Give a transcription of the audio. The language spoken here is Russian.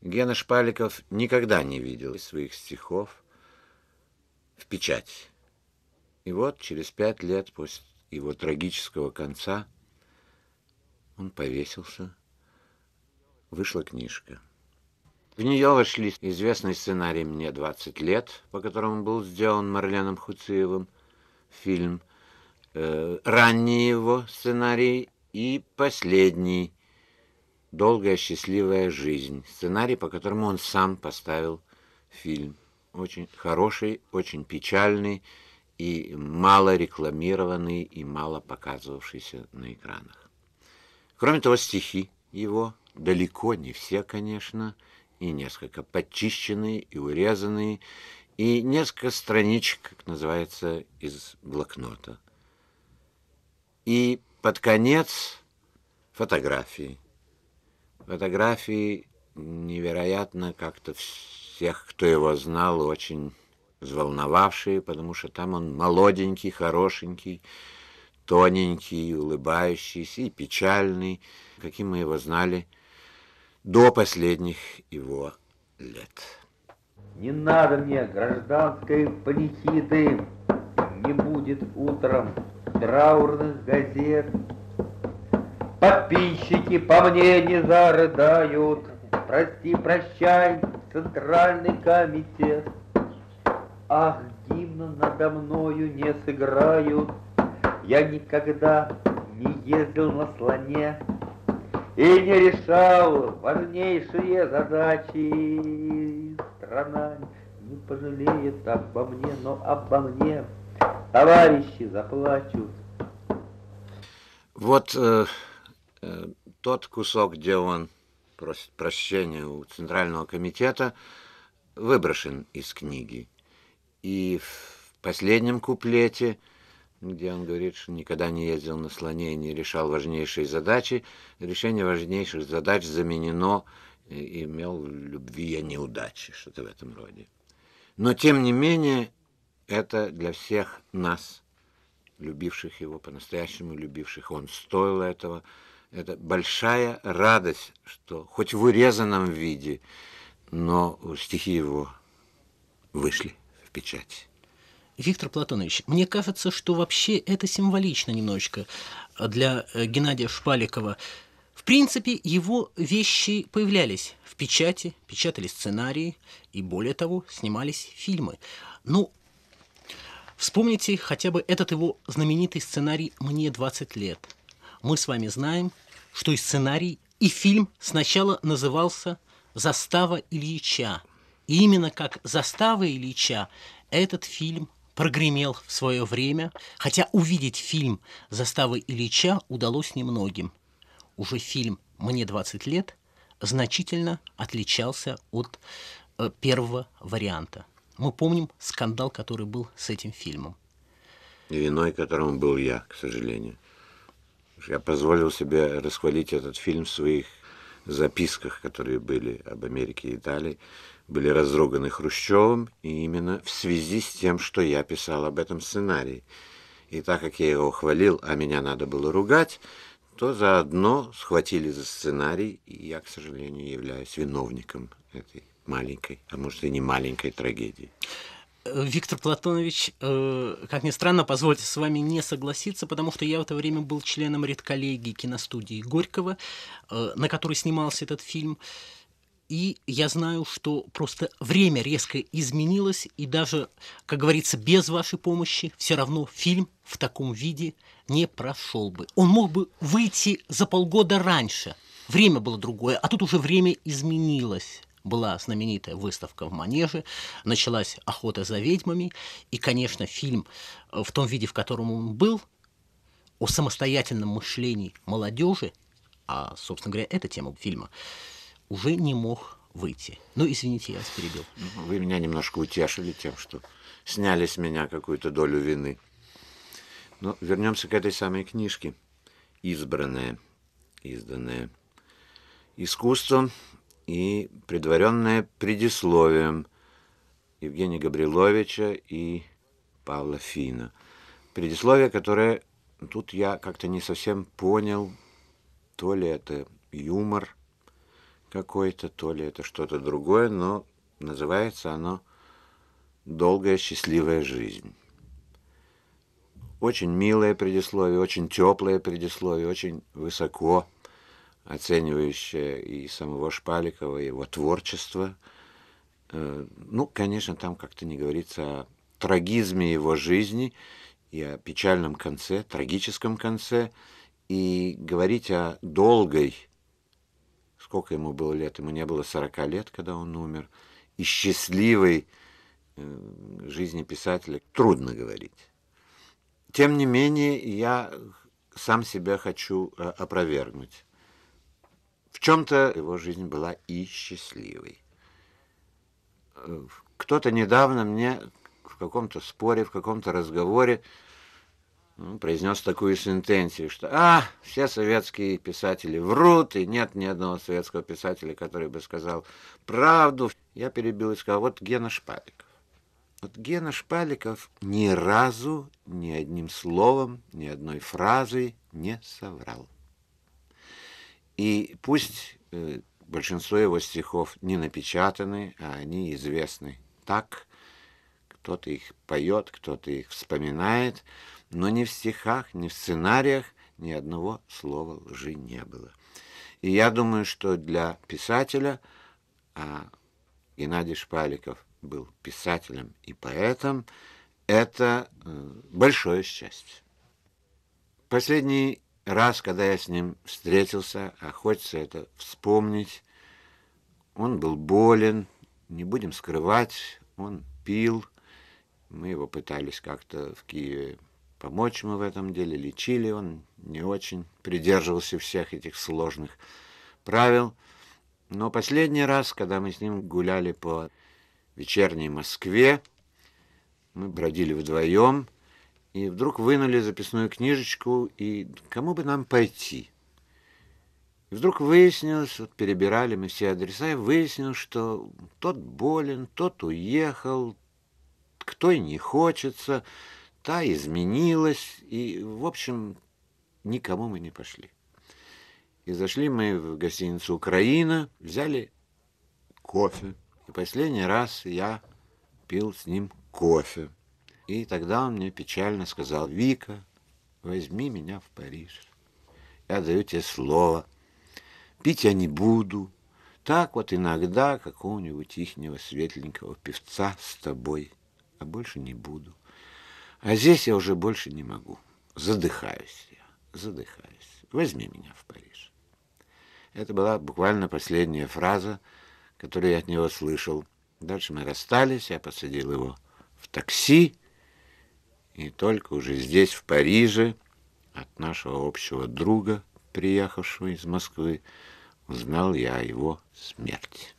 Гена Шпаликов никогда не видел из своих стихов в печать. И вот через пять лет после его трагического конца он повесился. Вышла книжка. В нее вошли известный сценарий «Мне 20 лет», по которому был сделан Марленом Хуциевым фильм, э, ранний его сценарий и последний долгая счастливая жизнь. Сценарий, по которому он сам поставил фильм. Очень хороший, очень печальный и мало рекламированный и мало показывавшийся на экранах. Кроме того, стихи его далеко не все, конечно, и несколько подчищенные и урезанные, и несколько страничек, как называется, из блокнота. И под конец фотографии – Фотографии невероятно как-то всех, кто его знал, очень взволновавшие, потому что там он молоденький, хорошенький, тоненький, улыбающийся и печальный, каким мы его знали до последних его лет. Не надо мне гражданской панихиды, не будет утром траурных газет, Подписчики по мне не зарыдают. Прости, прощай, Центральный комитет. Ах, гимна надо мною не сыграют. Я никогда не ездил на слоне и не решал важнейшие задачи. Страна не пожалеет обо мне, но обо мне товарищи заплачут. Вот э, Э, тот кусок, где он просит прощения у Центрального комитета, выброшен из книги. И в последнем куплете, где он говорит, что никогда не ездил на слоне и не решал важнейшие задачи, решение важнейших задач заменено э, и имел любви я а неудачи, что-то в этом роде. Но, тем не менее, это для всех нас, любивших его, по-настоящему любивших, он стоил этого – это большая радость, что хоть в урезанном виде, но стихи его вышли в печать. Виктор Платонович, мне кажется, что вообще это символично немножечко для э, Геннадия Шпаликова. В принципе, его вещи появлялись в печати, печатали сценарии и, более того, снимались фильмы. Ну, вспомните хотя бы этот его знаменитый сценарий «Мне 20 лет», мы с вами знаем, что и сценарий, и фильм сначала назывался «Застава Ильича». И именно как «Застава Ильича» этот фильм прогремел в свое время, хотя увидеть фильм «Застава Ильича» удалось немногим. Уже фильм «Мне 20 лет» значительно отличался от э, первого варианта. Мы помним скандал, который был с этим фильмом. И виной которому был я, к сожалению. Я позволил себе расхвалить этот фильм в своих записках, которые были об Америке и Италии, были разруганы Хрущевым, и именно в связи с тем, что я писал об этом сценарии. И так как я его хвалил, а меня надо было ругать, то заодно схватили за сценарий, и я, к сожалению, являюсь виновником этой маленькой, а может и не маленькой трагедии. Э, Виктор Платонович, э, как ни странно, позвольте с вами не согласиться, потому что я в это время был членом редколлегии киностудии Горького, э, на которой снимался этот фильм. И я знаю, что просто время резко изменилось, и даже, как говорится, без вашей помощи все равно фильм в таком виде не прошел бы. Он мог бы выйти за полгода раньше. Время было другое, а тут уже время изменилось была знаменитая выставка в Манеже, началась охота за ведьмами, и, конечно, фильм э, в том виде, в котором он был, о самостоятельном мышлении молодежи, а, собственно говоря, эта тема фильма, уже не мог выйти. Ну, извините, я вас перебил. Ну, вы меня немножко утешили тем, что сняли с меня какую-то долю вины. Но ну, вернемся к этой самой книжке. Избранная, изданная. Искусство и предваренное предисловием Евгения Габриловича и Павла Фина. Предисловие, которое тут я как-то не совсем понял, то ли это юмор какой-то, то ли это что-то другое, но называется оно «Долгая счастливая жизнь». Очень милое предисловие, очень теплое предисловие, очень высоко – оценивающая и самого Шпаликова, и его творчество. Э, ну, конечно, там как-то не говорится о трагизме его жизни и о печальном конце, трагическом конце, и говорить о долгой, сколько ему было лет, ему не было 40 лет, когда он умер, и счастливой э, жизни писателя трудно говорить. Тем не менее, я сам себя хочу э, опровергнуть. В чем-то его жизнь была и счастливой. Э, кто-то недавно мне в каком-то споре, в каком-то разговоре ну, произнес такую сентенцию, что «А, все советские писатели врут, и нет ни одного советского писателя, который бы сказал правду». Я перебил и сказал «Вот Гена Шпаликов». Вот Гена Шпаликов ни разу, ни одним словом, ни одной фразой не соврал. И пусть э, большинство его стихов не напечатаны, а они известны так. Кто-то их поет, кто-то их вспоминает, но ни в стихах, ни в сценариях ни одного слова лжи не было. И я думаю, что для писателя, а Геннадий Шпаликов был писателем и поэтом, это э, большое счастье. Последний раз, когда я с ним встретился, а хочется это вспомнить, он был болен, не будем скрывать, он пил. Мы его пытались как-то в Киеве помочь мы в этом деле, лечили. Он не очень придерживался всех этих сложных правил. Но последний раз, когда мы с ним гуляли по вечерней Москве, мы бродили вдвоем – и вдруг вынули записную книжечку, и кому бы нам пойти? И вдруг выяснилось, вот перебирали мы все адреса, и выяснилось, что тот болен, тот уехал, кто и не хочется, та изменилась, и, в общем, никому мы не пошли. И зашли мы в гостиницу «Украина», взяли кофе. И последний раз я пил с ним кофе. И тогда он мне печально сказал, «Вика, возьми меня в Париж. Я даю тебе слово. Пить я не буду. Так вот иногда какого-нибудь ихнего светленького певца с тобой, а больше не буду. А здесь я уже больше не могу. Задыхаюсь я, задыхаюсь. Возьми меня в Париж». Это была буквально последняя фраза, которую я от него слышал. Дальше мы расстались, я посадил его в такси, и только уже здесь, в Париже, от нашего общего друга, приехавшего из Москвы, узнал я о его смерти.